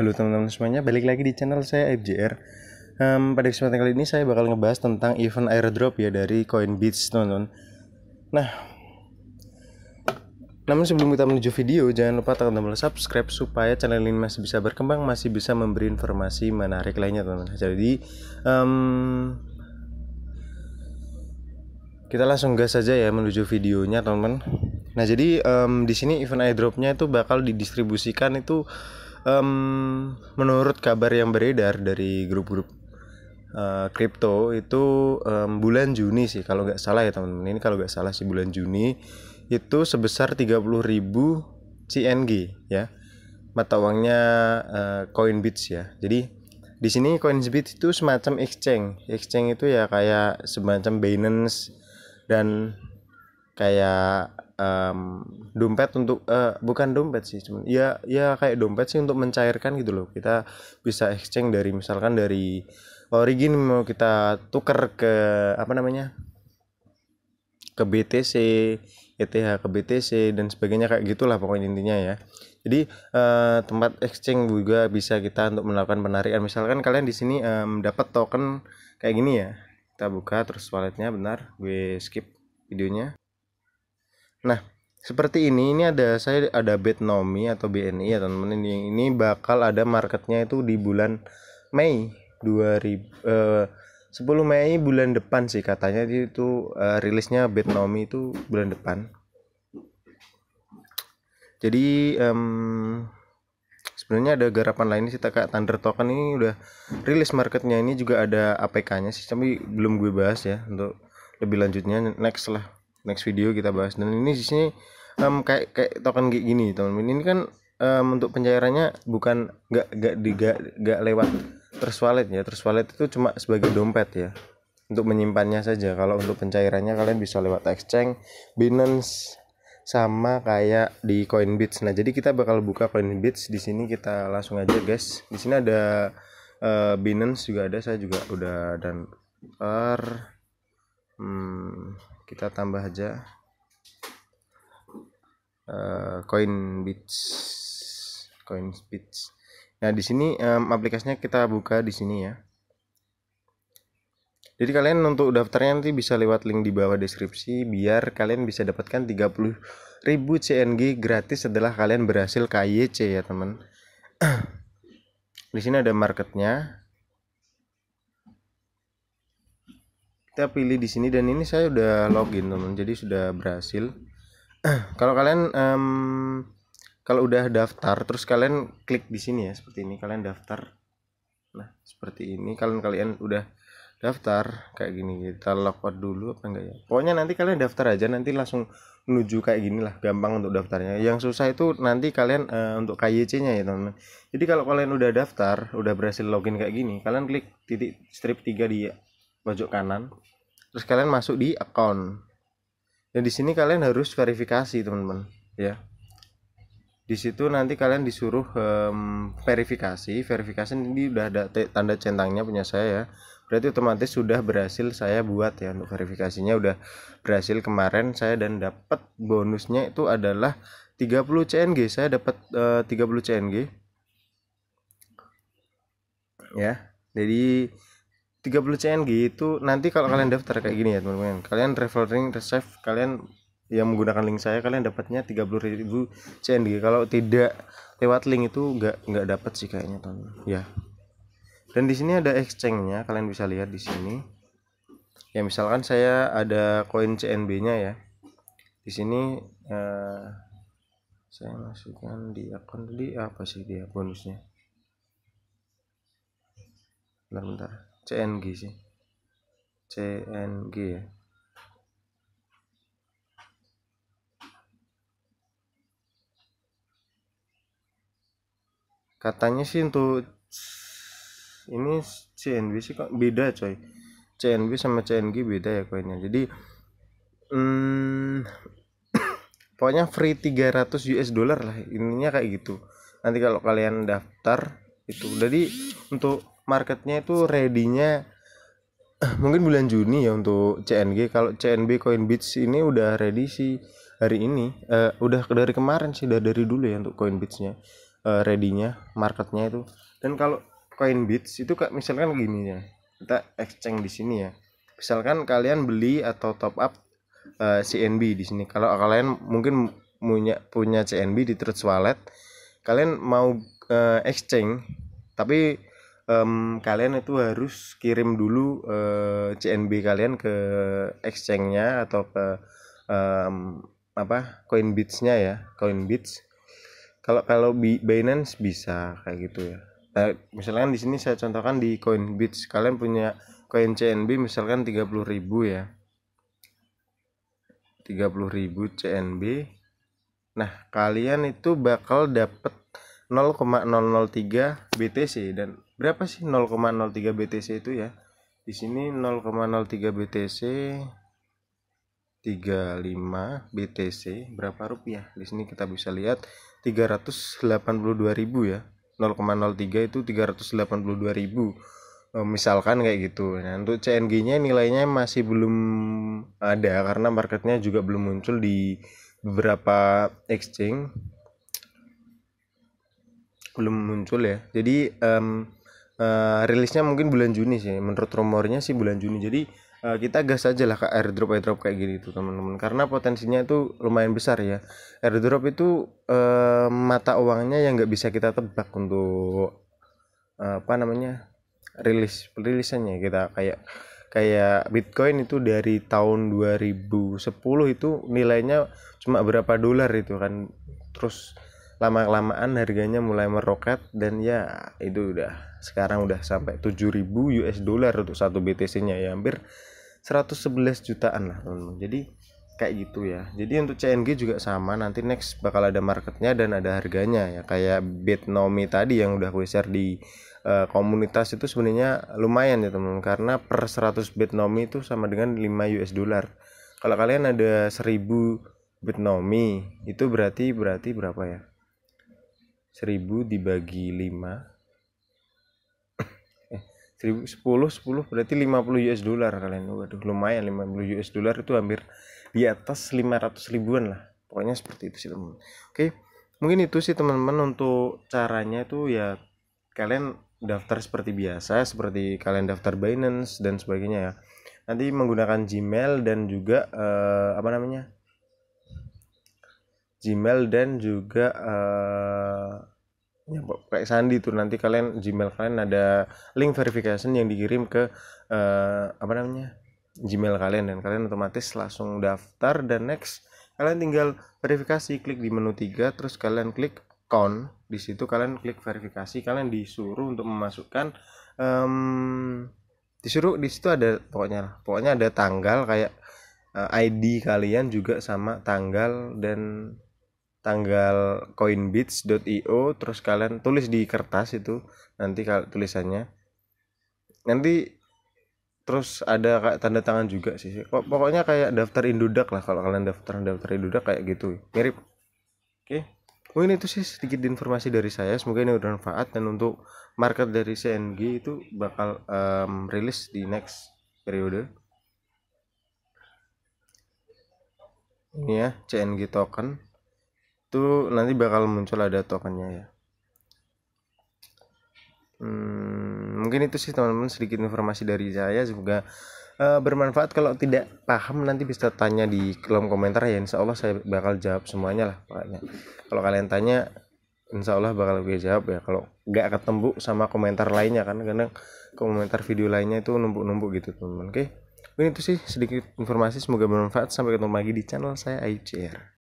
Halo teman-teman semuanya, balik lagi di channel saya FJR um, Pada kesempatan kali ini saya bakal ngebahas tentang event airdrop ya dari Coinbase teman-teman Nah namun sebelum kita menuju video, jangan lupa tekan tombol subscribe supaya channel ini masih bisa berkembang, masih bisa memberi informasi menarik lainnya teman-teman. Jadi um, kita langsung gas saja ya menuju videonya teman-teman. Nah jadi um, di sini event airdropnya itu bakal didistribusikan itu um, menurut kabar yang beredar dari grup-grup eh, kripto uh, itu um, bulan Juni sih kalau nggak salah ya teman-teman ini kalau nggak salah sih bulan Juni itu sebesar 30.000 CNG ya mata uangnya uh, eh, Coinbits ya jadi di sini Coinbit itu semacam exchange exchange itu ya kayak semacam Binance dan kayak um, dompet untuk uh, bukan dompet sih cuman ya ya kayak dompet sih untuk mencairkan gitu loh kita bisa exchange dari misalkan dari origin mau kita tuker ke apa namanya ke BTC ETH ke BTC dan sebagainya kayak gitulah pokoknya intinya ya jadi uh, tempat exchange juga bisa kita untuk melakukan penarikan misalkan kalian di sini um, dapat token kayak gini ya kita buka terus walletnya benar gue skip videonya Nah, seperti ini ini ada saya ada Nomi atau BNI ya teman-teman ini, ini bakal ada marketnya itu di bulan Mei 2000 eh, 10 Mei bulan depan sih katanya itu eh, rilisnya Nomi itu bulan depan. Jadi um, sebenarnya ada garapan lain sih kayak Thunder Token ini udah rilis marketnya ini juga ada APK-nya sih tapi belum gue bahas ya untuk lebih lanjutnya next lah next video kita bahas dan ini di sini um, kayak kayak token kayak gini teman-teman ini kan um, untuk pencairannya bukan gak nggak gak nggak lewat Trust Wallet ya Trust Wallet itu cuma sebagai dompet ya untuk menyimpannya saja kalau untuk pencairannya kalian bisa lewat exchange Binance sama kayak di Coinbits nah jadi kita bakal buka Coinbits di sini kita langsung aja guys di sini ada uh, Binance juga ada saya juga udah dan er hmm, kita tambah aja uh, coin bits coin bits nah di sini um, aplikasinya kita buka di sini ya jadi kalian untuk daftarnya nanti bisa lewat link di bawah deskripsi biar kalian bisa dapatkan 30.000 CNG gratis setelah kalian berhasil KYC ya teman. di sini ada marketnya. kita pilih di sini dan ini saya udah login teman jadi sudah berhasil kalau kalian um, kalau udah daftar terus kalian klik di sini ya seperti ini kalian daftar nah seperti ini kalian kalian udah daftar kayak gini kita logout dulu apa enggak ya pokoknya nanti kalian daftar aja nanti langsung menuju kayak gini lah gampang untuk daftarnya yang susah itu nanti kalian uh, untuk KYC nya ya teman-teman jadi kalau kalian udah daftar udah berhasil login kayak gini kalian klik titik strip 3 di pojok kanan terus kalian masuk di account dan di sini kalian harus verifikasi teman-teman ya di situ nanti kalian disuruh um, verifikasi verifikasi ini udah ada tanda centangnya punya saya ya berarti otomatis sudah berhasil saya buat ya untuk verifikasinya udah berhasil kemarin saya dan dapat bonusnya itu adalah 30 CNG saya dapat eh, uh, 30 CNG ya jadi 30 CNG itu nanti kalau kalian hmm. daftar kayak gini ya teman-teman kalian traveling reserve kalian yang menggunakan link saya kalian dapatnya 30.000 CNG kalau tidak lewat link itu nggak nggak dapat sih kayaknya teman ya dan di sini ada exchange-nya kalian bisa lihat di sini ya misalkan saya ada koin CNB-nya ya di sini eh, saya masukkan di akun tadi apa sih dia bonusnya bentar bentar CNG sih CNG ya katanya sih untuk ini CNB sih kok beda coy CNB sama CNG beda ya koinnya jadi hmm, pokoknya free 300 US dollar lah ininya kayak gitu nanti kalau kalian daftar itu jadi untuk marketnya itu ready-nya eh, mungkin bulan Juni ya untuk CNG kalau CNB Coinbits ini udah ready sih hari ini uh, udah dari kemarin sih udah dari dulu ya untuk Coinbitsnya uh, eh, ready-nya marketnya itu dan kalau Coinbits itu kayak misalkan gini ya kita exchange di sini ya misalkan kalian beli atau top up uh, CNB di sini kalau kalian mungkin punya punya CNB di Trust Wallet kalian mau uh, exchange tapi um, kalian itu harus kirim dulu uh, eh, CNB kalian ke exchange-nya atau ke um, apa Coinbits-nya ya Coinbits kalau kalau Binance bisa kayak gitu ya nah, misalkan di sini saya contohkan di Coinbits kalian punya koin CNB misalkan 30.000 ya 30.000 CNB nah kalian itu bakal dapat 0,003 BTC dan berapa sih 0,03 BTC itu ya di sini 0,03 BTC 35 BTC berapa rupiah di sini kita bisa lihat 382.000 ya 0,03 itu 382.000 eh, misalkan kayak gitu nah untuk CNG nya nilainya masih belum ada karena marketnya juga belum muncul di beberapa exchange belum muncul ya jadi um, uh, rilisnya mungkin bulan Juni sih menurut rumornya sih bulan Juni jadi uh, kita gas aja lah ke airdrop airdrop kayak gitu teman-teman karena potensinya itu lumayan besar ya airdrop itu uh, mata uangnya yang nggak bisa kita tebak untuk uh, apa namanya rilis rilisannya. kita kayak kayak Bitcoin itu dari tahun 2010 itu nilainya cuma berapa dolar itu kan terus lama kelamaan harganya mulai meroket dan ya itu udah sekarang udah sampai 7000 US dollar untuk satu BTC nya ya hampir 111 jutaan lah teman-teman jadi kayak gitu ya jadi untuk CNG juga sama nanti next bakal ada marketnya dan ada harganya ya kayak Bitnomi tadi yang udah gue share di uh, komunitas itu sebenarnya lumayan ya teman-teman karena per 100 Bitnomi itu sama dengan 5 US dollar kalau kalian ada 1000 Bitnomi itu berarti berarti berapa ya 1000 dibagi 5 1000 10 10 berarti 50 US dollar kalian waduh lumayan 50 US dollar itu hampir di atas 500 ribuan lah pokoknya seperti itu sih teman oke mungkin itu sih teman-teman untuk caranya itu ya kalian daftar seperti biasa seperti kalian daftar Binance dan sebagainya ya nanti menggunakan Gmail dan juga eh, apa namanya Gmail dan juga uh, ya, kayak Sandi tuh nanti kalian Gmail kalian ada link verification yang dikirim ke uh, apa namanya Gmail kalian dan kalian otomatis langsung daftar dan next kalian tinggal verifikasi klik di menu 3 terus kalian klik count di situ kalian klik verifikasi kalian disuruh untuk memasukkan um, disuruh di situ ada pokoknya pokoknya ada tanggal kayak eh, ID kalian juga sama tanggal dan tanggal coinbits.io terus kalian tulis di kertas itu nanti kalau tulisannya nanti terus ada tanda tangan juga sih pokoknya kayak daftar indudak lah kalau kalian daftar daftar indudak kayak gitu mirip oke okay. Oh, mungkin itu sih sedikit informasi dari saya semoga ini bermanfaat dan untuk market dari CNG itu bakal um, rilis di next periode ini ya CNG token itu nanti bakal muncul ada tokennya ya hmm, mungkin itu sih teman-teman sedikit informasi dari saya semoga uh, bermanfaat kalau tidak paham nanti bisa tanya di kolom komentar ya insya Allah saya bakal jawab semuanya lah pokoknya kalau kalian tanya insya Allah bakal gue jawab ya kalau nggak ketemu sama komentar lainnya kan karena komentar video lainnya itu numpuk-numpuk gitu teman-teman oke okay? ini itu sih sedikit informasi semoga bermanfaat sampai ketemu lagi di channel saya ICR